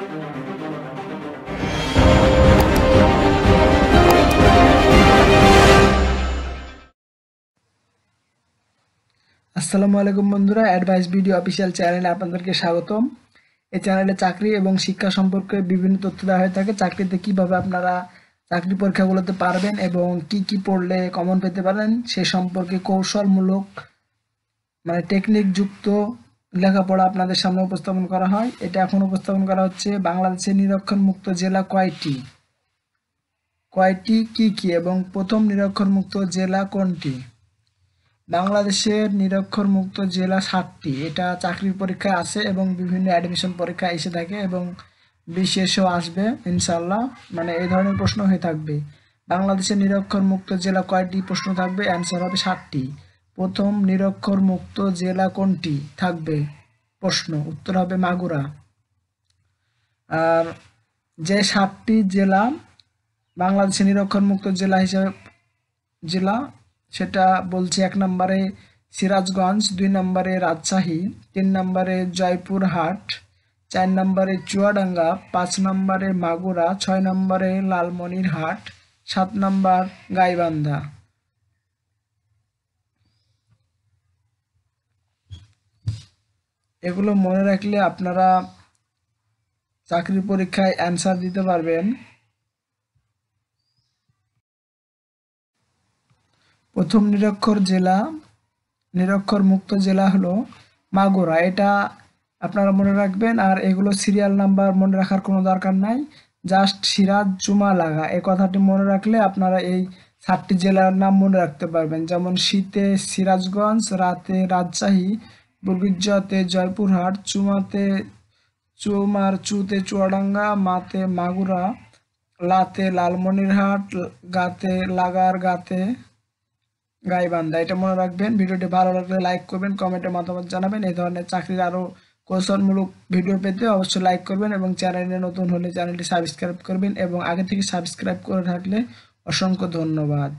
আসসালামু আলাইকুম বন্ধুরা অ্যাডভাইস ভিডিও অফিসিয়াল চ্যানেলে আপনাদেরকে স্বাগতম এই চ্যানেলে চাকরি এবং শিক্ষা সম্পর্কে বিভিন্ন তথ্য দেওয়া হয়ে থাকে চাকরিতে কিভাবে আপনারা চাকরি পরীক্ষাগুলোতে পারবেন এবং কি কি পড়লে কমন পেতে পারেন সে সম্পর্কে কৌশলমূলক মানে টেকনিক যুক্ত লেখাপড়া আপনাদের সামনে উপস্থাপন করা হয় এটা এখন উপস্থাপন করা হচ্ছে বাংলাদেশের নিরক্ষর মুক্ত জেলা কয়টি কয়টি কি কি এবং প্রথম নিরক্ষর মুক্ত জেলা কোনটি বাংলাদেশের নিরক্ষর মুক্ত জেলা সাতটি এটা চাকরির পরীক্ষা আছে এবং বিভিন্ন অ্যাডমিশন পরীক্ষা এসে থাকে এবং বিশেষও আসবে ইনশাল্লাহ মানে এই ধরনের প্রশ্ন হয়ে থাকবে বাংলাদেশের নিরক্ষর মুক্ত জেলা কয়টি প্রশ্ন থাকবে অ্যান্সার হবে সাতটি প্রথম নিরক্ষর মুক্ত জেলা কোনটি থাকবে প্রশ্ন উত্তর হবে মাগুরা আর যে সাতটি জেলা বাংলাদেশে নিরক্ষর মুক্ত জেলা হিসাবে জেলা সেটা বলছে এক নম্বরে সিরাজগঞ্জ দুই নম্বরে রাজশাহী তিন নম্বরে জয়পুর হাট চার নম্বরে চুয়াডাঙ্গা পাঁচ নম্বরে মাগুরা ছয় নম্বরে লালমনির হাট সাত নম্বর গাইবান্ধা এগুলো মনে রাখলে আপনারা চাকরি পরীক্ষায় অ্যান্সার দিতে পারবেন প্রথম নিরক্ষর জেলা নিরক্ষর মুক্ত জেলা হলো মাগুরা এটা আপনারা মনে রাখবেন আর এগুলো সিরিয়াল নাম্বার মনে রাখার কোনো দরকার নাই জাস্ট সিরাজ জুমা লাগা এই কথাটি মনে রাখলে আপনারা এই সাতটি জেলার নাম মনে রাখতে পারবেন যেমন শীতে সিরাজগঞ্জ রাতে রাজশাহী বর্গিজাতে জয়পুরহাট চুমাতে চুমার চুতে চুয়াডাঙ্গা মাতে মাগুরা লাতে লালমনিরহাট গাতে লাগার গাতে গাইবান্ধা এটা মনে রাখবেন ভিডিওটি ভালো লাগলে লাইক করবেন কমেন্টে মতামত জানাবেন এই ধরনের চাকরির আরও কৌশলমূলক ভিডিও পেতে অবশ্যই লাইক করবেন এবং চ্যানেলে নতুন হলে চ্যানেলটি সাবস্ক্রাইব করবেন এবং আগে থেকে সাবস্ক্রাইব করে থাকলে অসংখ্য ধন্যবাদ